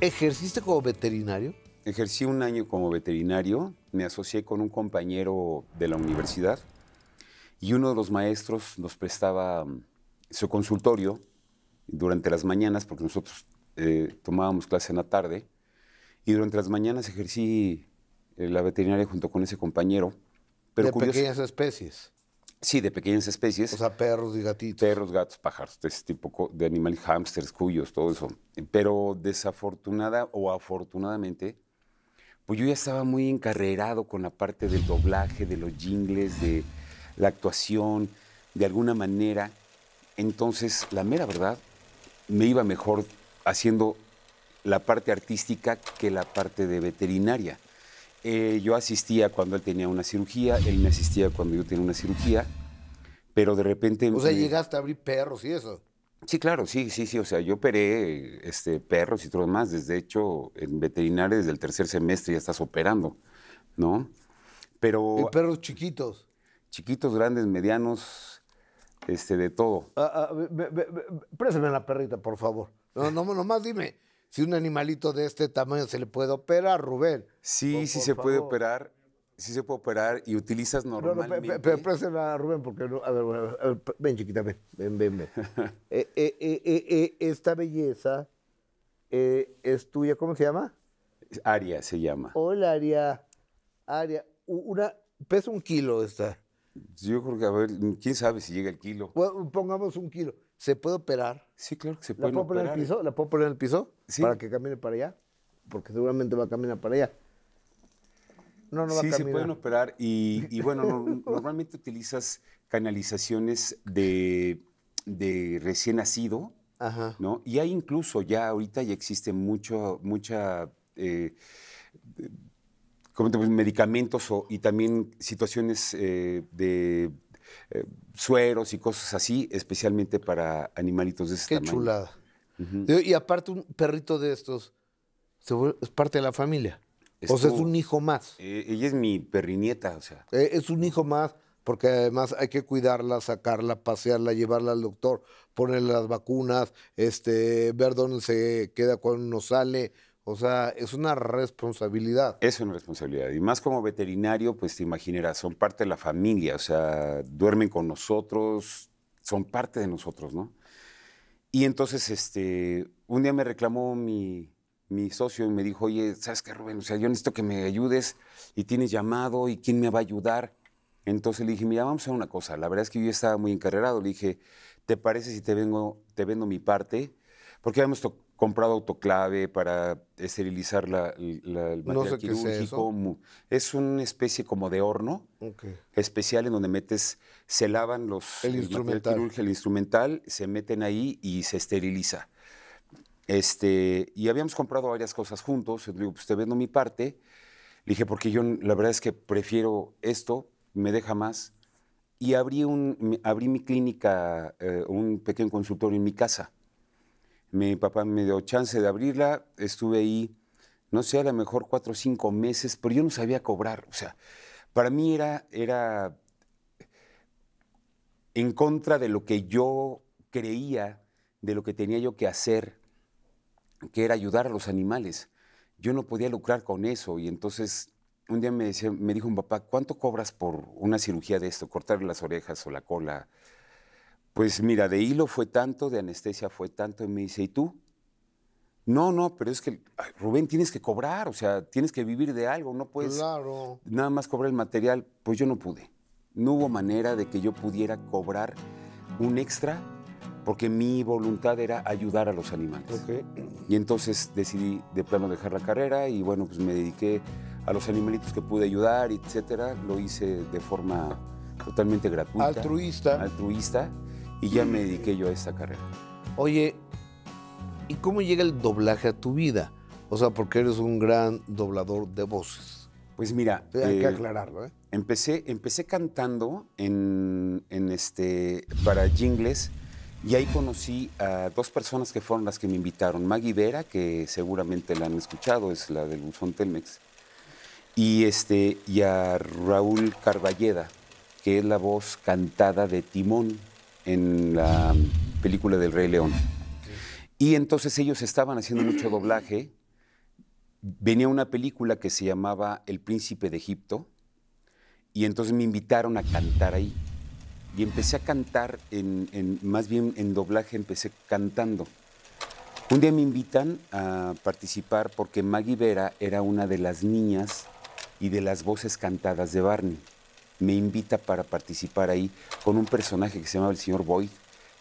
¿Ejerciste como veterinario? Ejercí un año como veterinario, me asocié con un compañero de la universidad y uno de los maestros nos prestaba mm, su consultorio durante las mañanas, porque nosotros eh, tomábamos clase en la tarde, y durante las mañanas ejercí eh, la veterinaria junto con ese compañero. Pero de pequeñas especies. Sí, de pequeñas especies. O sea, perros y gatitos. Perros, gatos, pájaros, ese tipo de animales, hámsters, cuyos, todo eso. Pero desafortunada o afortunadamente, pues yo ya estaba muy encarrerado con la parte del doblaje, de los jingles, de la actuación, de alguna manera. Entonces, la mera verdad, me iba mejor haciendo la parte artística que la parte de veterinaria. Eh, yo asistía cuando él tenía una cirugía, él me asistía cuando yo tenía una cirugía pero de repente... O sea, llegaste a abrir perros y eso. Sí, claro, sí, sí, sí. O sea, yo operé este, perros y todo más. Desde hecho, en veterinario, desde el tercer semestre ya estás operando, ¿no? Pero... ¿Y perros chiquitos? Chiquitos, grandes, medianos, este, de todo. Ah, ah la perrita, por favor. No, no, nomás dime si un animalito de este tamaño se le puede operar, Rubén. Sí, sí se puede operar sí se puede operar y utilizas normalmente. No, no, se a Rubén, porque no. A ver, ven, chiquita, ven, ven, ven. Eh, eh, eh, esta belleza es tuya, ¿cómo se llama? Aria se llama. Hola, Aria. Aria, una, pesa un kilo esta. Yo creo que, a ver, quién sabe si llega el kilo. pongamos un kilo. ¿Se puede operar? Sí, claro que se puede operar. ¿La puedo poner en el piso? ¿La puedo poner en el piso? Sí. Para que camine para allá. Porque seguramente va a caminar para allá. No, no va sí, se pueden operar y, bueno, normalmente utilizas canalizaciones de, recién nacido, ¿no? Y hay incluso ya ahorita ya existe mucho, mucha... Eh, medicamentos y también situaciones eh, de eh, sueros y cosas así, especialmente para animalitos de ese Qué chulada. Y aparte un perrito de estos es parte de la familia o sea, es un hijo más. Eh, ella es mi perrinieta, o sea. Eh, es un hijo más, porque además hay que cuidarla, sacarla, pasearla, llevarla al doctor, ponerle las vacunas, este, ver dónde se queda cuando sale. O sea, es una responsabilidad. Es una responsabilidad. Y más como veterinario, pues te imaginarás, son parte de la familia, o sea, duermen con nosotros, son parte de nosotros, ¿no? Y entonces, este, un día me reclamó mi, mi socio me dijo, oye, ¿sabes qué, Rubén? O sea, yo necesito que me ayudes y tienes llamado y quién me va a ayudar. Entonces le dije, mira, vamos a hacer una cosa. La verdad es que yo estaba muy encarrerado. Le dije, ¿te parece si te, vengo, te vendo mi parte? Porque habíamos comprado autoclave para esterilizar la, el material quirúrgico. Es, una especie como de horno especial en donde metes, se lavan los el, instrumental. el instrumental, se meten ahí y se esteriliza. Este, y habíamos comprado varias cosas juntos. Le digo, pues te vendo mi parte. Le dije, porque yo la verdad es que prefiero esto, me deja más. Y abrí, un, abrí mi clínica, eh, un pequeño consultorio en mi casa. Mi papá me dio chance de abrirla. Estuve ahí, no sé, a lo mejor cuatro o cinco meses, pero yo no sabía cobrar. O sea, para mí era, era en contra de lo que yo creía, de lo que tenía yo que hacer que era ayudar a los animales. Yo no podía lucrar con eso y entonces un día me, dijo un papá, ¿cuánto cobras por una cirugía de esto? cortar las orejas o la cola. Pues mira, de hilo fue tanto, de anestesia fue tanto. Y me dice, ¿y tú? No, no, pero es que, Rubén, tienes que cobrar, o sea, tienes que vivir de algo, no puedes claro. nada más cobrar el material. Pues yo no pude. No hubo manera de que yo pudiera cobrar un extra porque mi voluntad era ayudar a los animales. Y entonces decidí de plano dejar la carrera y bueno, pues me dediqué a los animalitos que pude ayudar, etcétera. Lo hice de forma totalmente gratuita. Altruista. Altruista. Y ya me dediqué yo a esta carrera. Oye, ¿y cómo llega el doblaje a tu vida? O sea, porque eres un gran doblador de voces. Pues mira. Hay que eh, aclararlo, ¿eh? Empecé, empecé cantando en, en este, para jingles y ahí conocí a dos personas que fueron las que me invitaron. Maggie Vera, que seguramente la han escuchado, es la del Buzón Telmex. Y, este, y a Raúl Carballeda, que es la voz cantada de Timón en la película del Rey León. Y entonces ellos estaban haciendo mucho doblaje. Venía una película que se llamaba El Príncipe de Egipto. Y entonces me invitaron a cantar ahí y empecé a cantar, en, más bien en doblaje empecé cantando. Un día me invitan a participar porque Maggie Vera era una de las niñas y de las voces cantadas de Barney. Me invita para participar ahí con un personaje que se llamaba el señor Boyd,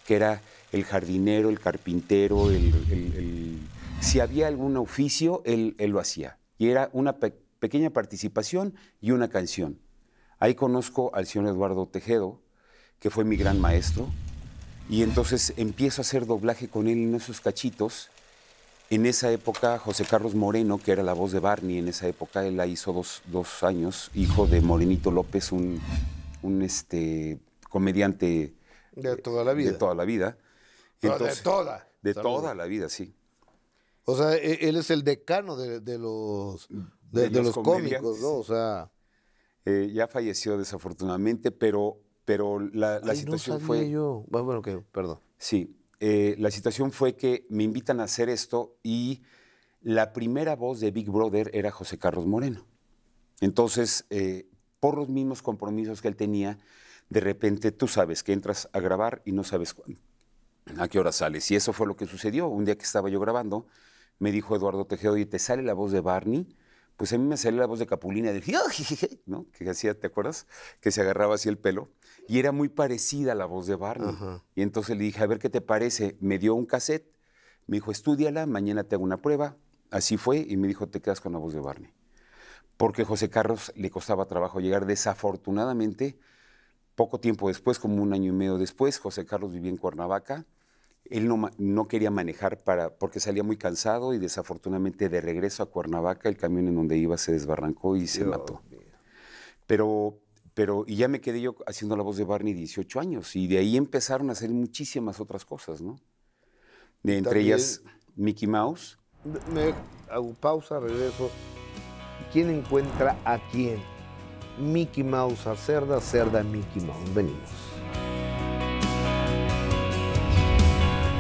que era el jardinero, el carpintero, el, si había algún oficio, él, lo hacía. Y era una pequeña participación y una canción. Ahí conozco al señor Eduardo Tejedo, que fue mi gran maestro. Y entonces empiezo a hacer doblaje con él en esos cachitos. En esa época, José Carlos Moreno, que era la voz de Barney, en esa época él la hizo dos, años, hijo de Morenito López, un, este, comediante. De eh, toda la vida. Ah, de toda la vida. de toda. De toda la vida, sí. O sea, e, él es el decano de, los, cómicos, ¿no? O sea. Eh, ya falleció desafortunadamente, pero pero la, situación fue... Yo. Bueno, perdón. Sí, eh, la situación fue que me invitan a hacer esto y la primera voz de Big Brother era José Carlos Moreno. Entonces, eh, por los mismos compromisos que él tenía, de repente tú sabes que entras a grabar y no sabes cuándo, a qué hora sales. Y eso fue lo que sucedió. Un día que estaba yo grabando, me dijo Eduardo Tejedo, y te sale la voz de Barney pues a mí me salió la voz de Capulina, de, ¿no? que hacía, ¿te acuerdas? Que se agarraba así el pelo. Y era muy parecida a la voz de Barney. Y entonces le dije, a ver qué te parece. Me dio un cassette, me dijo, estúdiala, mañana te hago una prueba. Así fue, y me dijo, te quedas con la voz de Barney. Porque José Carlos le costaba trabajo llegar. Desafortunadamente, poco tiempo después, como un año y medio después, José Carlos vivía en Cuernavaca él no, no, quería manejar para, porque salía muy cansado y desafortunadamente de regreso a Cuernavaca el camión en donde iba se desbarrancó y se mató. Pero, pero, y ya me quedé yo haciendo la voz de Barney 18 años y de ahí empezaron a hacer muchísimas otras cosas, ¿no? De, entre ellas Mickey Mouse. Me hago pausa, regreso. ¿Quién encuentra a quién? Mickey Mouse a Cerda, Cerda Mickey Mouse. Venimos.